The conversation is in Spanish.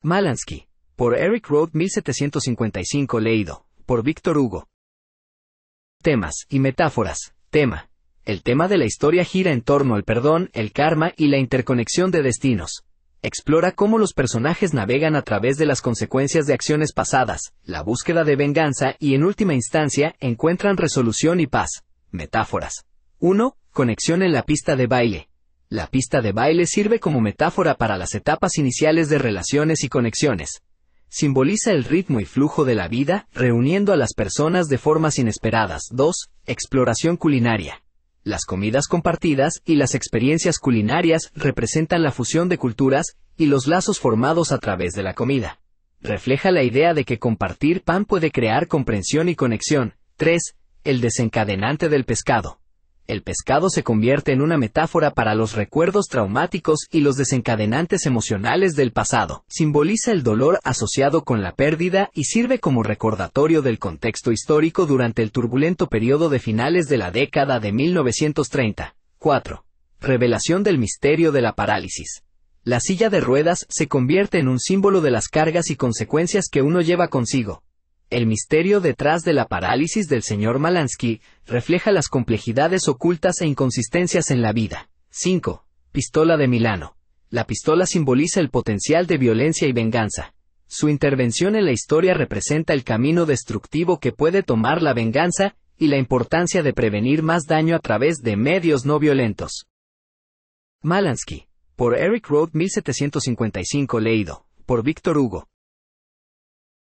Malansky, por Eric Roth 1755 leído, por Víctor Hugo. Temas y metáforas. Tema. El tema de la historia gira en torno al perdón, el karma y la interconexión de destinos. Explora cómo los personajes navegan a través de las consecuencias de acciones pasadas, la búsqueda de venganza y en última instancia encuentran resolución y paz. Metáforas. 1. Conexión en la pista de baile. La pista de baile sirve como metáfora para las etapas iniciales de relaciones y conexiones. Simboliza el ritmo y flujo de la vida, reuniendo a las personas de formas inesperadas. 2. Exploración culinaria. Las comidas compartidas y las experiencias culinarias representan la fusión de culturas y los lazos formados a través de la comida. Refleja la idea de que compartir pan puede crear comprensión y conexión. 3. El desencadenante del pescado el pescado se convierte en una metáfora para los recuerdos traumáticos y los desencadenantes emocionales del pasado. Simboliza el dolor asociado con la pérdida y sirve como recordatorio del contexto histórico durante el turbulento periodo de finales de la década de 1930. 4. Revelación del misterio de la parálisis. La silla de ruedas se convierte en un símbolo de las cargas y consecuencias que uno lleva consigo, el misterio detrás de la parálisis del señor Malansky refleja las complejidades ocultas e inconsistencias en la vida. 5. Pistola de Milano. La pistola simboliza el potencial de violencia y venganza. Su intervención en la historia representa el camino destructivo que puede tomar la venganza y la importancia de prevenir más daño a través de medios no violentos. Malansky. Por Eric Roth 1755 leído. Por Víctor Hugo.